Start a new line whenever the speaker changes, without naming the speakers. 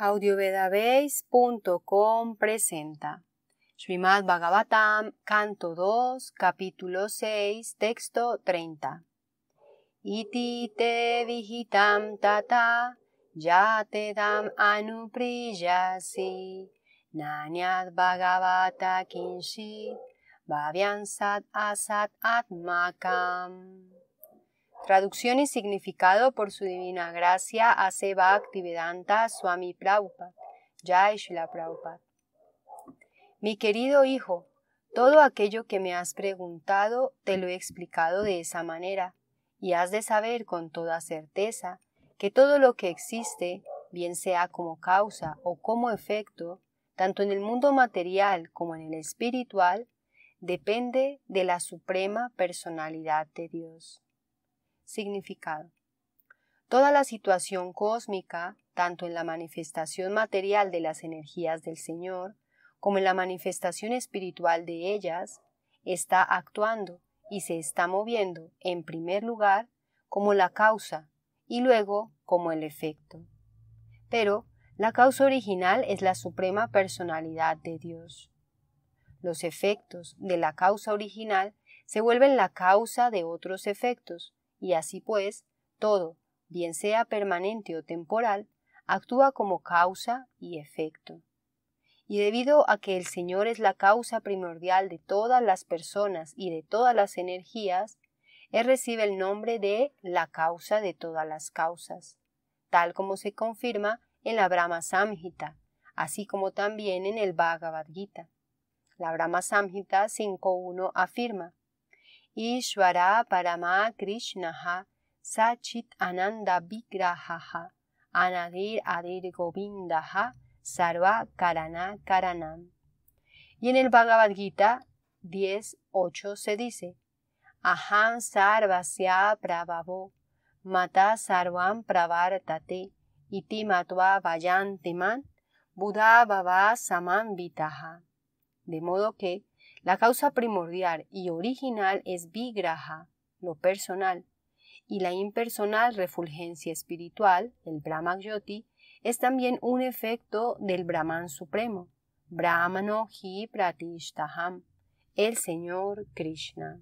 audiovedabase.com presenta Srimad Bhagavatam, canto 2, capítulo 6, texto 30. Iti te vihitam tata, yate dam anupriyasi, nanyad bhagavata kinshit, bhavyansat asat atmakam. Traducción y significado por su divina gracia a Seba Activedanta Swami Prabhupada, Jai Shila Prabhupada. Mi querido hijo, todo aquello que me has preguntado te lo he explicado de esa manera, y has de saber con toda certeza que todo lo que existe, bien sea como causa o como efecto, tanto en el mundo material como en el espiritual, depende de la suprema personalidad de Dios significado. Toda la situación cósmica, tanto en la manifestación material de las energías del Señor, como en la manifestación espiritual de ellas, está actuando y se está moviendo, en primer lugar, como la causa y luego como el efecto. Pero la causa original es la suprema personalidad de Dios. Los efectos de la causa original se vuelven la causa de otros efectos, y así pues, todo, bien sea permanente o temporal, actúa como causa y efecto. Y debido a que el Señor es la causa primordial de todas las personas y de todas las energías, Él recibe el nombre de la causa de todas las causas, tal como se confirma en la Brahma Samhita, así como también en el Bhagavad Gita. La Brahma Samhita 5.1 afirma, Ishvara Parama Krishnaha Sachit Ananda ha Anadir Adir Govindaha Sarva Karana Karanam. Y en el Bhagavad Gita 10.8 se dice Aham Sarvasya Prabhavo Mata Sarvam Pravartate Iti Matva Vayantiman Buddha saman Samambitaha. De modo que la causa primordial y original es Vigraha, lo personal, y la impersonal refulgencia espiritual, el Brahma es también un efecto del Brahman Supremo, Brahmano Hi Pratishtaham, el Señor Krishna.